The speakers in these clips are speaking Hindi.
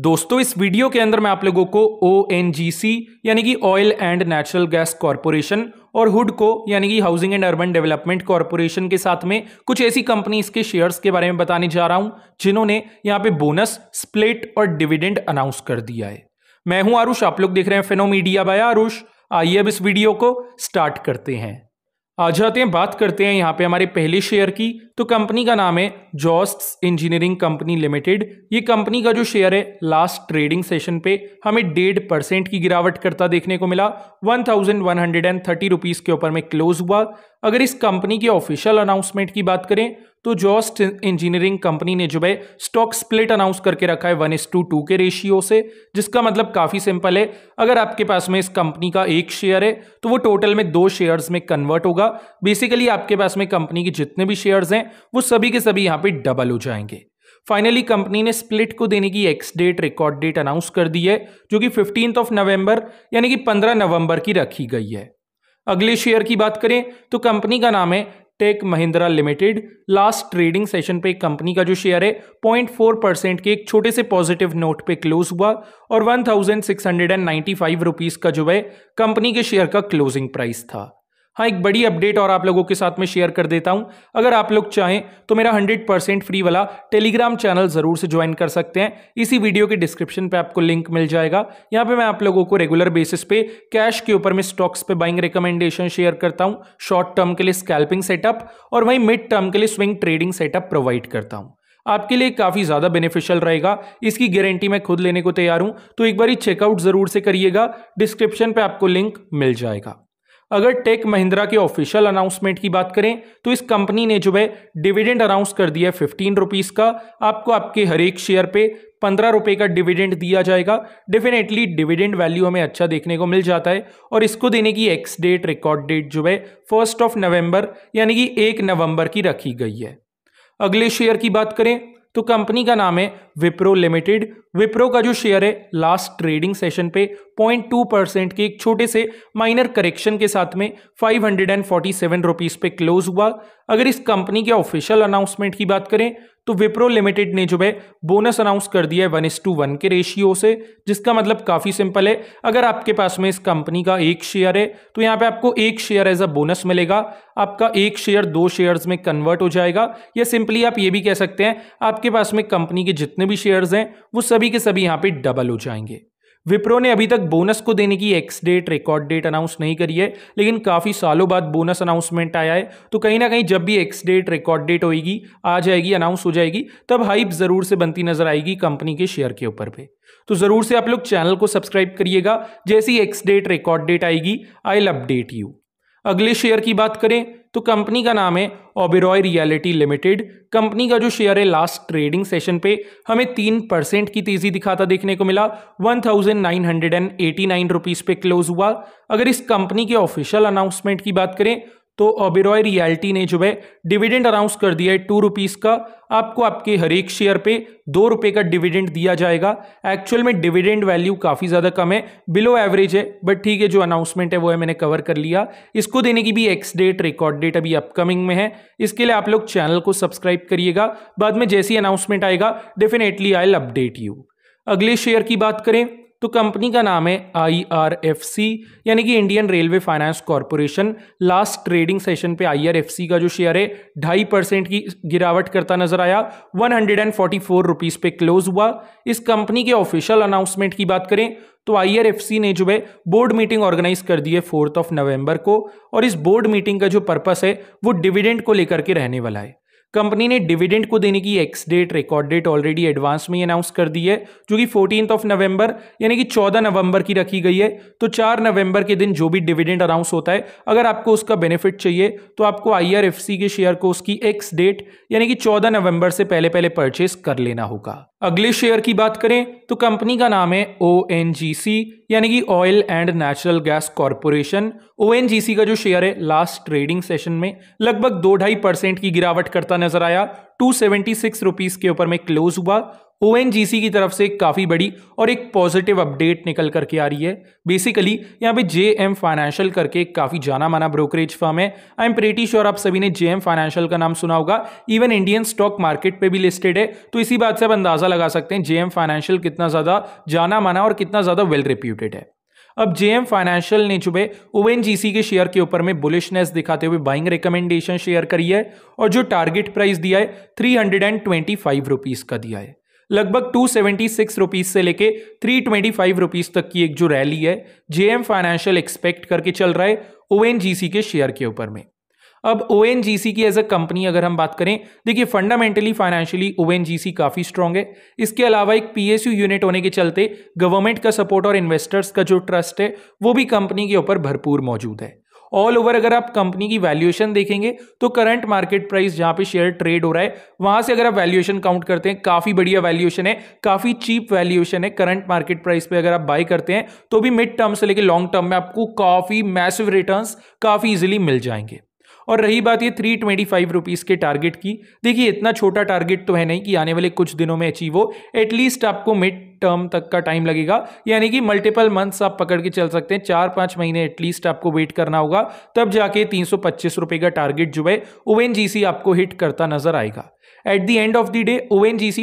दोस्तों इस वीडियो के अंदर मैं आप लोगों को ओ यानी कि oil and natural gas corporation और हुड को यानी कि housing and urban development corporation के साथ में कुछ ऐसी कंपनीज के शेयर्स के बारे में बताने जा रहा हूं जिन्होंने यहां पे बोनस स्प्लिट और डिविडेंड अनाउंस कर दिया है मैं हूं आरुष आप लोग देख रहे हैं फेनोमीडिया बाय आरुष आइए अब इस वीडियो को स्टार्ट करते हैं आ जाते हैं बात करते हैं यहाँ पे हमारे पहले शेयर की तो कंपनी का नाम है जॉस्ट इंजीनियरिंग कंपनी लिमिटेड ये कंपनी का जो शेयर है लास्ट ट्रेडिंग सेशन पे हमें डेढ़ परसेंट की गिरावट करता देखने को मिला one thousand one hundred and thirty rupees के ऊपर में क्लोज हुआ अगर इस कंपनी के ऑफिशियल अनाउंसमेंट की बात करें तो जॉस्ट इंजीनियरिंग कंपनी ने जो है स्टॉक स्प्लिट अनाउंस करके रखा है वन इस टू टू के रेशियो से जिसका मतलब काफ़ी सिंपल है अगर आपके पास में इस कंपनी का एक शेयर है तो वो टोटल में दो शेयर्स में कन्वर्ट होगा बेसिकली आपके पास में कंपनी के जितने भी शेयर्स हैं वो सभी के सभी यहाँ पर डबल हो जाएंगे फाइनली कंपनी ने स्प्लिट को देने की ex date record date announce कर दी है जो कि फिफ्टींथ ऑफ नवंबर यानी कि 15 नवंबर की रखी गई है अगले शेयर की बात करें तो कंपनी का नाम है Tech Mahindra limited last trading session पे कंपनी का जो शेयर है पॉइंट फोर परसेंट के एक छोटे से पॉजिटिव नोट पे क्लोज हुआ और one thousand six hundred and ninety five rupees का जो है कंपनी के शेयर का क्लोजिंग प्राइस था हाँ एक बड़ी अपडेट और आप लोगों के साथ में शेयर कर देता हूँ अगर आप लोग चाहें तो मेरा 100% फ्री वाला टेलीग्राम चैनल ज़रूर से ज्वाइन कर सकते हैं इसी वीडियो के डिस्क्रिप्शन पे आपको लिंक मिल जाएगा यहाँ पे मैं आप लोगों को रेगुलर बेसिस पे कैश के ऊपर मैं स्टॉक्स पे बाइंग रिकमेंडेशन शेयर करता हूँ शॉर्ट टर्म के लिए स्कैल्पिंग सेटअप और वहीं मिड टर्म के लिए स्विंग ट्रेडिंग सेटअप प्रोवाइड करता हूँ आपके लिए काफ़ी ज़्यादा बेनिफिशियल रहेगा इसकी गारंटी मैं खुद लेने को तैयार हूँ तो एक बार चेकआउट ज़रूर से करिएगा डिस्क्रिप्शन पर आपको लिंक मिल जाएगा अगर टेक महिंद्रा के ऑफिशियल अनाउंसमेंट की बात करें तो इस कंपनी ने जो है डिविडेंड अनाउंस कर दिया है फिफ्टीन रुपीज़ का आपको आपके हर एक शेयर पे पंद्रह रुपये का डिविडेंड दिया जाएगा डेफिनेटली डिविडेंड वैल्यू हमें अच्छा देखने को मिल जाता है और इसको देने की एक्स डेट रिकॉर्ड डेट जो है फर्स्ट ऑफ नवम्बर यानी कि एक नवंबर की रखी गई है अगले शेयर की बात करें तो कंपनी का नाम है विप्रो लिमिटेड विप्रो का जो शेयर है लास्ट ट्रेडिंग सेशन पे 0.2 परसेंट के एक छोटे से माइनर करेक्शन के साथ में five hundred and forty seven rupees पे क्लोज हुआ अगर इस कंपनी के ऑफिशियल अनाउंसमेंट की बात करें तो विप्रो लिमिटेड ने जो है बोनस अनाउंस कर दिया है वन इस टू वन के रेशियो से जिसका मतलब काफ़ी सिंपल है अगर आपके पास में इस कंपनी का एक शेयर है तो यहाँ पे आपको एक शेयर एज अ बोनस मिलेगा आपका एक शेयर दो शेयर्स में कन्वर्ट हो जाएगा या सिंपली आप ये भी कह सकते हैं आपके पास में कंपनी के जितने भी शेयर्स हैं वो सभी के सभी यहाँ पर डबल हो जाएंगे विप्रो ने अभी तक बोनस को देने की ex date record date announce नहीं करी है लेकिन काफ़ी सालों बाद बोनस अनाउंसमेंट आया है तो कहीं ना कहीं जब भी एक्स डेट रिकॉर्ड डेट होगी आ जाएगी अनाउंस हो जाएगी तब हाइप ज़रूर से बनती नजर आएगी कंपनी के शेयर के ऊपर पे तो ज़रूर से आप लोग चैनल को सब्सक्राइब करिएगा जैसी एक्स डेट रिकॉर्ड डेट आएगी आई लव अपडेट यू अगले शेयर की बात करें तो कंपनी का नाम है ओबेरॉय रियलिटी लिमिटेड कंपनी का जो शेयर है लास्ट ट्रेडिंग सेशन पे हमें तीन परसेंट की तेजी दिखाता देखने को मिला one thousand nine hundred and eighty nine rupees पे क्लोज हुआ अगर इस कंपनी के ऑफिशियल अनाउंसमेंट की बात करें तो ओबेरॉय रियल्टी ने जो है डिविडेंड अनाउंस कर दिया है टू रुपीज़ का आपको आपके हर एक शेयर पे दो रुपये का डिविडेंड दिया जाएगा एक्चुअल में डिविडेंड वैल्यू काफ़ी ज़्यादा कम है बिलो एवरेज है बट ठीक है जो अनाउंसमेंट है वो है मैंने कवर कर लिया इसको देने की भी एक्स डेट रिकॉर्ड डेट अभी अपकमिंग में है इसके लिए आप लोग चैनल को सब्सक्राइब करिएगा बाद में जैसी अनाउंसमेंट आएगा डेफिनेटली आई अपडेट यू अगले शेयर की बात करें तो कंपनी का नाम है आईआरएफसी यानी कि Indian railway finance corporation last trading session पे आईआरएफसी का जो शेयर है ढाई परसेंट की गिरावट करता नजर आया one hundred and forty four rupees पे क्लोज हुआ इस कंपनी के ऑफिशियल अनाउंसमेंट की बात करें तो आईआरएफसी ने जो है बोर्ड मीटिंग ऑर्गेनाइज कर दी है फोर्थ ऑफ नवंबर को और इस बोर्ड मीटिंग का जो पर्पस है वो डिविडेंड को लेकर के रहने वाला है कंपनी ने डिविडेंड को देने की ex date record date already advance में अनाउंस कर दी है जो कि फोर्टीन ऑफ नवंबर यानी कि चौदह नवंबर की रखी गई है तो चार नवंबर के दिन जो भी डिविडेंड अनाउंस होता है अगर आपको उसका बेनिफिट चाहिए तो आपको आईआरएफसी के शेयर को उसकी एक्स डेट यानी कि चौदह नवंबर से पहले पहले परचेस कर लेना होगा अगले शेयर की बात करें तो कंपनी का नाम है ओ यानी कि oil and natural gas corporation ओ का जो शेयर है लास्ट ट्रेडिंग सेशन में लगभग दो ढाई परसेंट की गिरावट करता नजर आया टू सेवेंटी के ऊपर में क्लोज हुआ ओ की तरफ से काफ़ी बड़ी और एक पॉजिटिव अपडेट निकल करके आ रही है बेसिकली यहाँ पे जे एम फाइनेंशियल करके काफ़ी जाना माना ब्रोकरेज फर्म है आई एम प्रेटी श्योर आप सभी ने जे एम फाइनेंशियल का नाम सुना होगा इवन इंडियन स्टॉक मार्केट पे भी लिस्टेड है तो इसी बात से आप अंदाज़ा लगा सकते हैं जे एम फाइनेंशियल कितना ज़्यादा जाना माना और कितना ज़्यादा वेल रिप्यूटेड है अब जेएम फाइनेंशियल ने चुबे ओएनजीसी के शेयर के ऊपर में बुलिशनेस दिखाते हुए बाइंग रिकमेंडेशन शेयर करी है और जो टारगेट प्राइस दिया है three hundred and twenty five rupees का दिया है लगभग टू सेवेंटी सिक्स रुपीज से लेके थ्री ट्वेंटी फाइव रुपीज तक की एक जो रैली है जेएम फाइनेंशियल एक्सपेक्ट करके चल रहा है ओएनजीसी के शेयर के ऊपर में अब ओ की एज अ कंपनी अगर हम बात करें देखिए फंडामेंटली फाइनेंशियली ओ काफ़ी स्ट्रांग है इसके अलावा एक पी यूनिट होने के चलते गवर्नमेंट का सपोर्ट और इन्वेस्टर्स का जो ट्रस्ट है वो भी कंपनी के ऊपर भरपूर मौजूद है ऑल ओवर अगर आप कंपनी की वैल्यूएशन देखेंगे तो करंट मार्केट प्राइस जहां पे शेयर ट्रेड हो रहा है वहां से अगर आप वैल्यूएशन काउंट करते हैं काफी बढ़िया वैल्यूएशन है काफी चीप वैल्यूएशन है करंट मार्केट प्राइस पे अगर आप बाय करते हैं तो भी मिड टर्म से लेकर लॉन्ग टर्म में आपको काफी मैसिव रिटर्न काफी इजिली मिल जाएंगे और रही बात ये थ्री ट्वेंटी फाइव रुपीज़ के टारगेट की देखिए इतना छोटा टारगेट तो है नहीं कि आने वाले कुछ दिनों में अचीव हो एटलीस्ट आपको मिड टर्म तक का टाइम लगेगा यानी कि मल्टीपल मंथ्स आप पकड़ के चल सकते हैं चार पांच महीने एटलीस्ट आपको वेट करना होगा तब जाके तीन सौ का टारगेट जो है ओ आपको हिट करता नजर आएगा at the end of the day ओ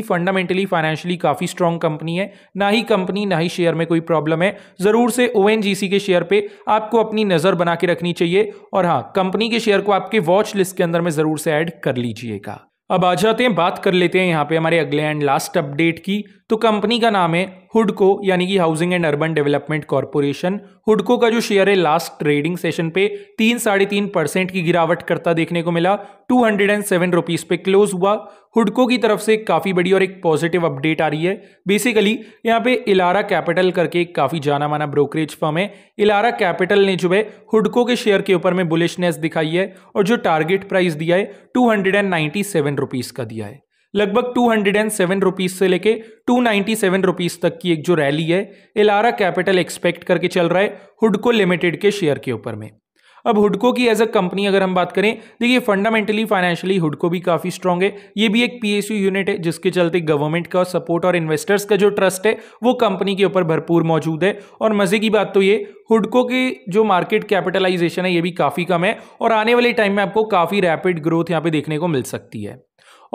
फंडामेंटली फाइनेंशियली काफ़ी स्ट्रॉन्ग कंपनी है ना ही कंपनी ना ही शेयर में कोई प्रॉब्लम है ज़रूर से ओ के शेयर पे आपको अपनी नज़र बना के रखनी चाहिए और हाँ कंपनी के शेयर को आपके वॉच लिस्ट के अंदर में ज़रूर से ऐड कर लीजिएगा अब आ जाते हैं बात कर लेते हैं यहाँ पे हमारे अगले एंड लास्ट अपडेट की तो कंपनी का नाम है हुडको यानी कि housing and urban development corporation हुडको का जो शेयर है लास्ट ट्रेडिंग सेशन पे तीन साढ़े तीन परसेंट की गिरावट करता देखने को मिला two hundred and seven rupees पे क्लोज हुआ हुडको की तरफ से काफ़ी बड़ी और एक पॉजिटिव अपडेट आ रही है बेसिकली यहाँ पे इलारा कैपिटल करके एक काफ़ी जाना माना ब्रोकरेज फर्म है इलारा कैपिटल ने जो है हुडको के शेयर के ऊपर में बुलिशनेस दिखाई है और जो टारगेट प्राइस दिया है two hundred and ninety seven rupees का दिया है लगभग two hundred and seven rupees से लेके टू नाइन्टी सेवन रुपीज़ तक की एक जो रैली है एलारा कैपिटल एक्सपेक्ट करके चल रहा है हुडको लिमिटेड के शेयर के ऊपर में अब हुडको की एज अ कंपनी अगर हम बात करें देखिए फंडामेंटली फाइनेंशियली हुडको भी काफ़ी स्ट्रांग है ये भी एक पीएसयू यूनिट है जिसके चलते गवर्नमेंट का सपोर्ट और इन्वेस्टर्स का जो ट्रस्ट है वो कंपनी के ऊपर भरपूर मौजूद है और मज़े की बात तो ये हुडको की जो मार्केट कैपिटलाइजेशन है ये भी काफ़ी कम है और आने वाले टाइम में आपको काफ़ी रैपिड ग्रोथ यहाँ पे देखने को मिल सकती है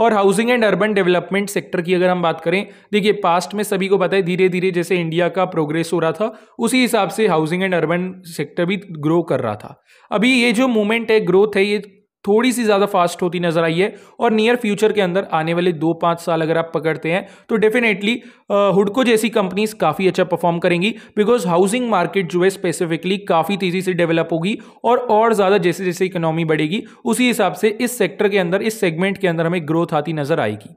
और housing and urban development sector की अगर हम बात करें देखिए पास्ट में सभी को पता है धीरे धीरे जैसे इंडिया का प्रोग्रेस हो रहा था उसी हिसाब से हाउसिंग एंड अर्बन सेक्टर भी ग्रो कर रहा था अभी ये जो मूवमेंट है ग्रोथ है ये थोड़ी सी ज़्यादा फास्ट होती नजर आई है और नियर फ्यूचर के अंदर आने वाले दो पांच साल अगर आप पकड़ते हैं तो डेफिनेटली हुडको जैसी कंपनीज काफ़ी अच्छा परफॉर्म करेंगी बिकॉज हाउसिंग मार्केट जो है स्पेसिफिकली काफ़ी तेज़ी से डेवलप होगी और और ज़्यादा जैसे जैसे इकोनॉमी बढ़ेगी उसी हिसाब से इस सेक्टर के अंदर इस सेगमेंट के अंदर हमें ग्रोथ आती नजर आएगी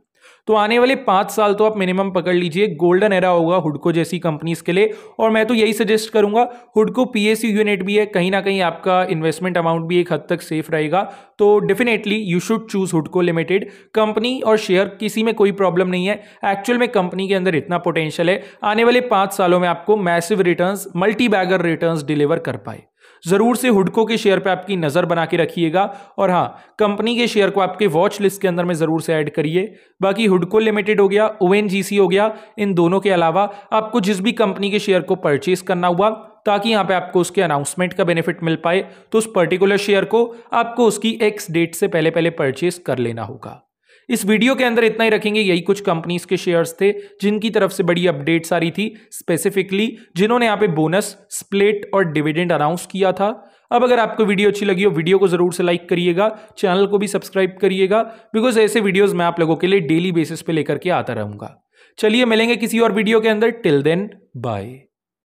तो आने वाले पांच साल तो आप मिनिमम पकड़ लीजिए गोल्डन एरा होगा हुडको जैसी कंपनीज के लिए और मैं तो यही सजेस्ट करूंगा हुडको पीएसयू यूनिट भी है कहीं ना कहीं आपका इन्वेस्टमेंट अमाउंट भी एक हद तक सेफ रहेगा तो डेफिनेटली यू शुड चूज हुडको लिमिटेड कंपनी और शेयर किसी में कोई प्रॉब्लम नहीं है एक्चुअल में कंपनी के अंदर इतना पोटेंशियल है आने वाले पाँच सालों में आपको massive return multi bagger return deliver कर पाए ज़रूर से हुडको के शेयर पे आपकी नज़र बना के रखिएगा और हाँ कंपनी के शेयर को आपके वॉच लिस्ट के अंदर में ज़रूर से ऐड करिए बाकी हुडको लिमिटेड हो गया ओ हो गया इन दोनों के अलावा आपको जिस भी कंपनी के शेयर को परचेस करना हुआ ताकि यहाँ पे आपको उसके अनाउंसमेंट का बेनिफिट मिल पाए तो उस पर्टिकुलर शेयर को आपको उसकी एक्स डेट से पहले पहले परचेस कर लेना होगा इस वीडियो के अंदर इतना ही रखेंगे यही कुछ कंपनीज के शेयर्स थे जिनकी तरफ से बड़ी अपडेट्स आ रही थी स्पेसिफिकली जिन्होंने यहाँ पे बोनस स्प्लिट और डिविडेंड अनाउंस किया था अब अगर आपको वीडियो अच्छी लगी हो वीडियो को जरूर से लाइक करिएगा चैनल को भी सब्सक्राइब करिएगा बिकॉज ऐसे वीडियोज मैं आप लोगों के लिए डेली बेसिस पे लेकर के आता रहूंगा चलिए मिलेंगे किसी और वीडियो के अंदर टिल देन बाय